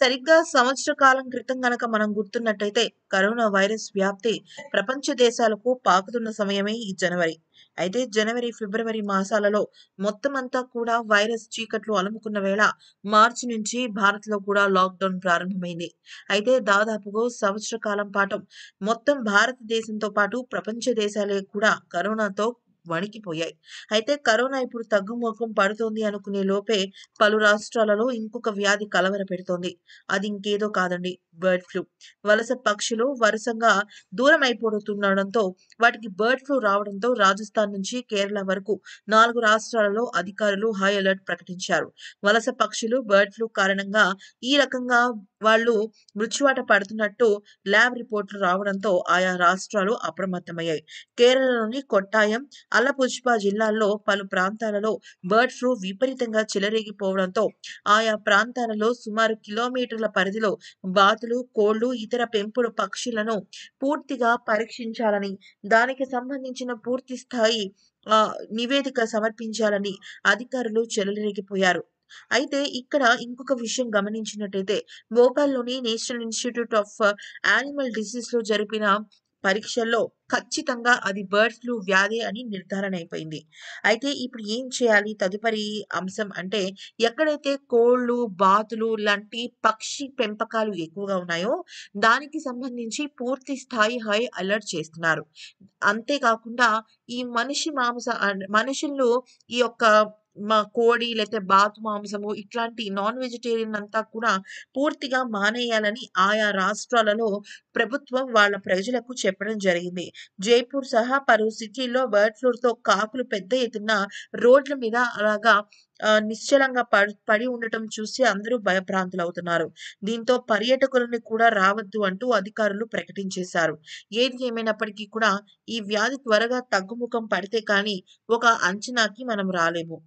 సరిగ్గా సంవత్సర కాలం క్రితం గనక మనం గుర్తున్నట్టయితే కరోనా వైరస్ వ్యాప్తి ప్రపంచ దేశాలకు పాకుతున్న సమయమే ఈ జనవరి అయితే జనవరి ఫిబ్రవరి మాసాలలో మొత్తం అంతా కూడా వైరస్ చీకట్లు అలుముకున్న వేళ మార్చి నుంచి భారత్లో కూడా లాక్డౌన్ ప్రారంభమైంది అయితే దాదాపుగా సంవత్సర కాలం పాటు మొత్తం భారతదేశంతో పాటు ప్రపంచ దేశాలే కూడా కరోనాతో వణికిపోయాయి అయితే కరోనా ఇప్పుడు తగ్గుముఖం పడుతోంది అనుకునే లోపే పలు రాష్ట్రాలలో ఇంకొక వ్యాధి కలవర పెడుతోంది అది ఇంకేదో కాదండి బర్డ్ ఫ్లూ వలస పక్షులు వరుసగా దూరం అయిపోతుండడంతో వాటికి బర్డ్ ఫ్లూ రావడంతో రాజస్థాన్ నుంచి కేరళ వరకు నాలుగు రాష్ట్రాలలో అధికారులు హై అలర్ట్ ప్రకటించారు వలస పక్షులు బర్డ్ ఫ్లూ కారణంగా ఈ రకంగా వాళ్ళు మృత్యువాట పడుతున్నట్టు ల్యాబ్ రిపోర్ట్లు రావడంతో ఆయా రాష్ట్రాలు అప్రమత్తమయ్యాయి కేరళలోని కొట్టాయం అల్లపుష్ప జిల్లాల్లో పలు ప్రాంతాలలో బర్డ్ ఫ్లూ విపరీతంగా చెలరేగిపోవడంతో ఆయా ప్రాంతాలలో సుమారు కిలోమీటర్ల పరిధిలో బాతులు కోళ్లు ఇతర పెంపుడు పక్షులను పూర్తిగా పరీక్షించాలని దానికి సంబంధించిన పూర్తి స్థాయి నివేదిక సమర్పించాలని అధికారులు చెలరేగిపోయారు అయితే ఇక్కడ ఇంకొక విషయం గమనించినట్టయితే భోపాల్లోని నేషనల్ ఇన్స్టిట్యూట్ ఆఫ్ యానిమల్ లో జరిపిన పరీక్షల్లో ఖచ్చితంగా అది బర్డ్ ఫ్లూ వ్యాధి అని నిర్ధారణ అయిపోయింది అయితే ఇప్పుడు ఏం చేయాలి తదుపరి అంశం అంటే ఎక్కడైతే కోళ్ళు బాతులు లాంటి పక్షి పెంపకాలు ఎక్కువగా ఉన్నాయో దానికి సంబంధించి పూర్తి స్థాయి హై అలర్ట్ చేస్తున్నారు అంతేకాకుండా ఈ మనిషి మాంస మనుషులు ఈ యొక్క మా కోడి లేకపోతే బాత్ మాంసము ఇట్లాంటి నాన్ వెజిటేరియన్ అంతా కూడా పూర్తిగా మానేయాలని ఆయా రాష్ట్రాలలో ప్రభుత్వం వాళ్ళ ప్రజలకు చెప్పడం జరిగింది జైపూర్ సహా పలు సిటీల్లో బర్డ్ ఫ్లూతో కాకులు పెద్ద ఎత్తున రోడ్ల మీద అలాగా నిశ్చలంగా పడి ఉండటం చూసి అందరూ భయప్రాంతులవుతున్నారు దీంతో పర్యాటకులని కూడా రావద్దు అంటూ అధికారులు ప్రకటించేశారు ఏది ఏమైనప్పటికీ కూడా ఈ వ్యాధి త్వరగా తగ్గుముఖం పడితే కానీ ఒక అంచనాకి మనం రాలేము